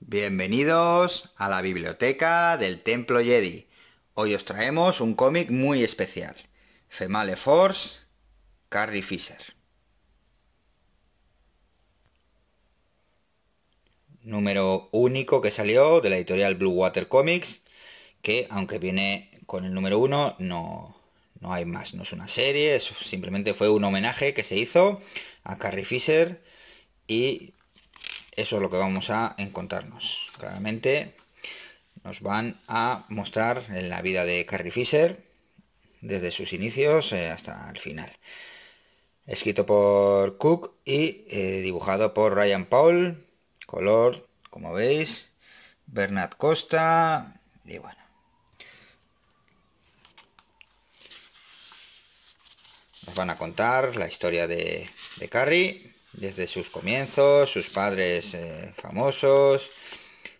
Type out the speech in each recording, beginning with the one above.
Bienvenidos a la biblioteca del Templo Jedi. Hoy os traemos un cómic muy especial. Female Force, Carrie Fisher. Número único que salió de la editorial Blue Water Comics, que aunque viene con el número uno, no, no hay más. No es una serie, simplemente fue un homenaje que se hizo a Carrie Fisher y eso es lo que vamos a encontrarnos. Claramente nos van a mostrar en la vida de Carrie Fisher, desde sus inicios eh, hasta el final. Escrito por Cook y eh, dibujado por Ryan Paul. Color, como veis, Bernard Costa y bueno. Nos van a contar la historia de, de Carrie desde sus comienzos, sus padres eh, famosos,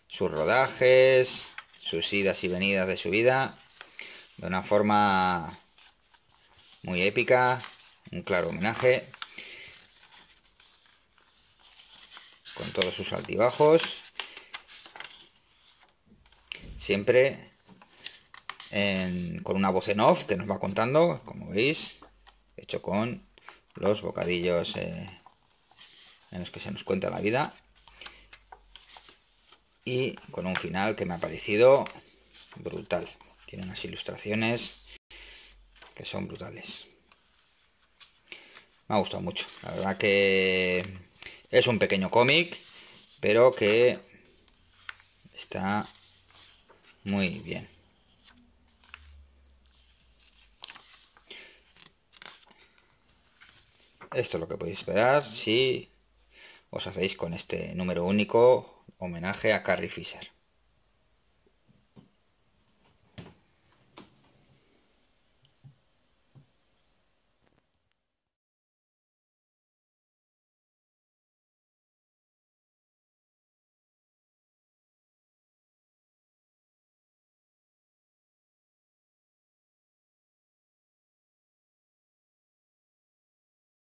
sus rodajes, sus idas y venidas de su vida, de una forma muy épica, un claro homenaje, con todos sus altibajos, siempre con una voz en off que nos va contando, como veis, hecho con los bocadillos. Eh, en los que se nos cuenta la vida y con un final que me ha parecido brutal. Tiene unas ilustraciones que son brutales. Me ha gustado mucho. La verdad que es un pequeño cómic, pero que está muy bien. Esto es lo que podéis esperar si os hacéis con este número único homenaje a Carrie Fisher.